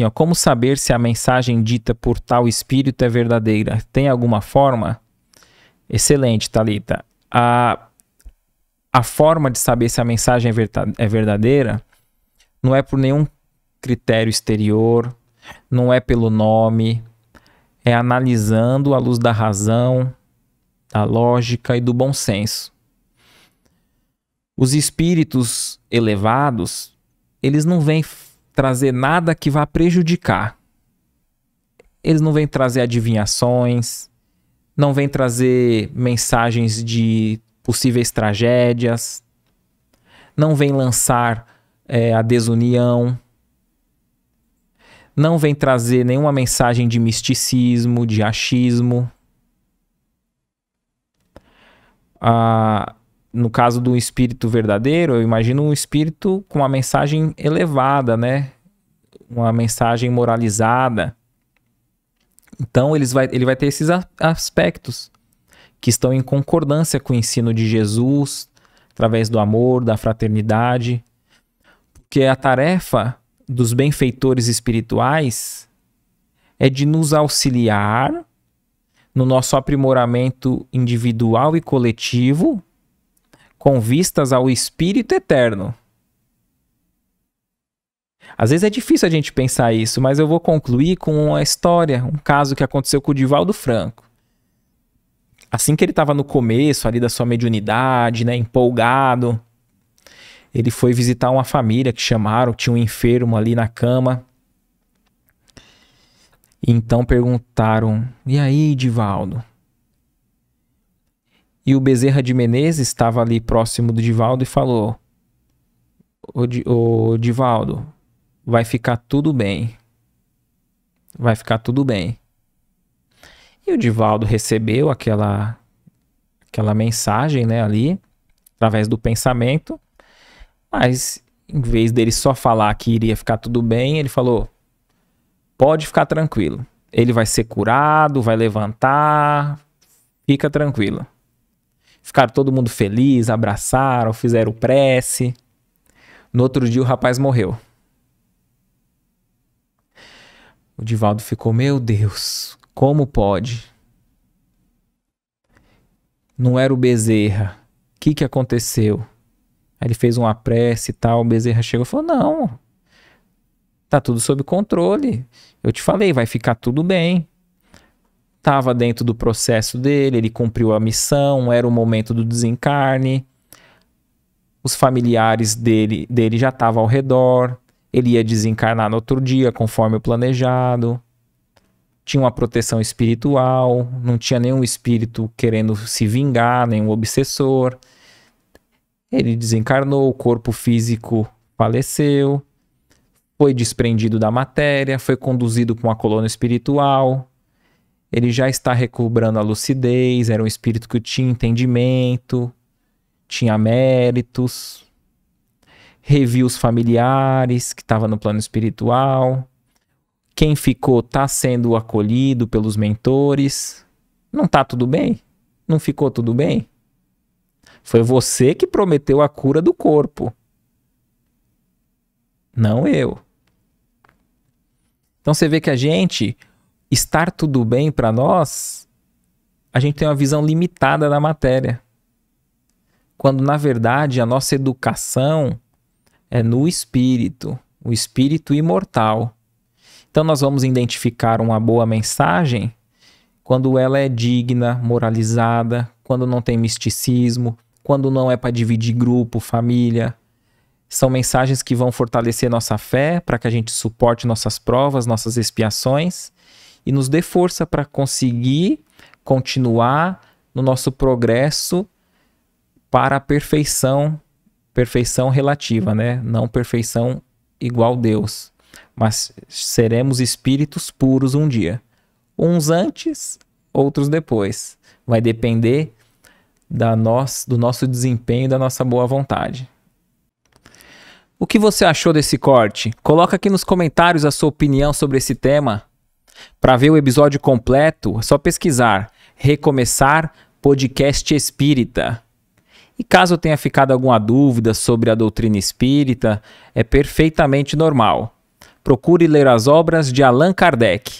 Assim, ó, como saber se a mensagem dita por tal espírito é verdadeira? Tem alguma forma? Excelente, Talita. A, a forma de saber se a mensagem é, é verdadeira não é por nenhum critério exterior, não é pelo nome, é analisando à luz da razão, da lógica e do bom senso. Os espíritos elevados, eles não vêm trazer nada que vá prejudicar. Eles não vêm trazer adivinhações, não vêm trazer mensagens de possíveis tragédias, não vêm lançar é, a desunião, não vêm trazer nenhuma mensagem de misticismo, de achismo. Ah, no caso do espírito verdadeiro, eu imagino um espírito com uma mensagem elevada, né? Uma mensagem moralizada. Então eles vai, ele vai ter esses aspectos que estão em concordância com o ensino de Jesus, através do amor, da fraternidade. Porque a tarefa dos benfeitores espirituais é de nos auxiliar no nosso aprimoramento individual e coletivo com vistas ao espírito eterno. Às vezes é difícil a gente pensar isso, mas eu vou concluir com uma história, um caso que aconteceu com o Divaldo Franco. Assim que ele estava no começo ali da sua mediunidade, né, empolgado, ele foi visitar uma família que chamaram, tinha um enfermo ali na cama. E então perguntaram: "E aí, Divaldo? E o Bezerra de Menezes estava ali próximo do Divaldo e falou: Ô, Di, Divaldo, vai ficar tudo bem. Vai ficar tudo bem. E o Divaldo recebeu aquela aquela mensagem, né, ali, através do pensamento. Mas em vez dele só falar que iria ficar tudo bem, ele falou: "Pode ficar tranquilo. Ele vai ser curado, vai levantar. Fica tranquilo." Ficaram todo mundo feliz, abraçaram, fizeram prece. No outro dia o rapaz morreu. O Divaldo ficou, meu Deus, como pode? Não era o Bezerra. O que, que aconteceu? Aí ele fez uma prece e tal. O Bezerra chegou e falou: Não, tá tudo sob controle. Eu te falei, vai ficar tudo bem estava dentro do processo dele, ele cumpriu a missão, era o momento do desencarne. Os familiares dele, dele já estavam ao redor, ele ia desencarnar no outro dia, conforme o planejado. Tinha uma proteção espiritual, não tinha nenhum espírito querendo se vingar, nenhum obsessor. Ele desencarnou, o corpo físico faleceu, foi desprendido da matéria, foi conduzido para uma coluna espiritual, ele já está recobrando a lucidez, era um espírito que tinha entendimento, tinha méritos, reviu os familiares que estava no plano espiritual, quem ficou está sendo acolhido pelos mentores, não está tudo bem? Não ficou tudo bem? Foi você que prometeu a cura do corpo, não eu. Então você vê que a gente estar tudo bem para nós, a gente tem uma visão limitada da matéria. Quando, na verdade, a nossa educação é no espírito, o espírito imortal. Então, nós vamos identificar uma boa mensagem quando ela é digna, moralizada, quando não tem misticismo, quando não é para dividir grupo, família. São mensagens que vão fortalecer nossa fé para que a gente suporte nossas provas, nossas expiações e nos dê força para conseguir continuar no nosso progresso para a perfeição, perfeição relativa, né? Não perfeição igual Deus, mas seremos espíritos puros um dia. Uns antes, outros depois. Vai depender da nós, do nosso desempenho da nossa boa vontade. O que você achou desse corte? Coloca aqui nos comentários a sua opinião sobre esse tema. Para ver o episódio completo, é só pesquisar Recomeçar Podcast Espírita. E caso tenha ficado alguma dúvida sobre a doutrina espírita, é perfeitamente normal. Procure ler as obras de Allan Kardec,